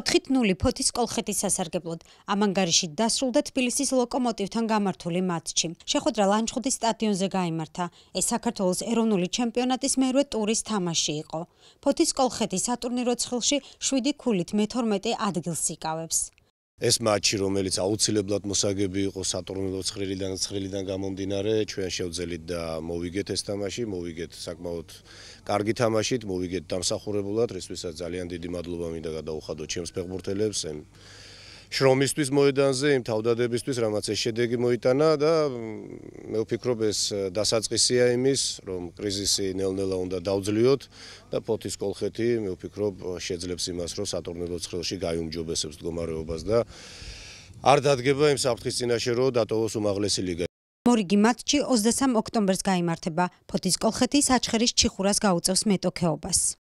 4-0 ფოთის კოლხეთის სასარგებლოდ. ამანგარიში დასრულდა თბილისის ლოკომოტივთან გამართული მატჩი. შეხვედრა ლანჩხუთის სტადიონზე გაიმართა. ეს საქართველოს ეროვნული ჩემპიონატის მერვე ტურის თამაში იყო. ფოთის კოლხეთი სატურნირო ცხილში 7 ქულით მე-12 ადგილს იკავებს. ეს მატჩი რომელიც აუცილებლად მოსაგები იყო სატურნირო ცხრილიდან ცხრილიდან გამომდინარე ჩვენ შევძელით და მოვიგეთ ეს თამაში მოვიგეთ საკმაოდ კარგი თამაშით მოვიგეთ დამსახურებულად რისთვისაც ძალიან დიდი მადლობა მინდა გადაუხადო ჩემს ფეხბურთელებს ამ შრომისთვის მოედანზე, იმ თავდადებისთვის რამაც ეს შედეგი მოიტანა და მე ვფიქრობ ეს დასაწყისია იმის, რომ კრიზისი ნელ-ნელა უნდა დაძლიოთ და ფოთის კოლხეთი მე ვფიქრობ შეძლებს იმას, რომ სატურნელო ცხრილში გაიუმჯობესებს მდგომარეობას და არ დადგება იმ საფრთხის წინაშე რო დატოვოს უმაღლესი ლიგა. მორიგი მატჩი 23 ოქტომბერს გამართება ფოთის კოლხეთის აჭხერის ჩიხურას გაუწევს მეტოქეობას.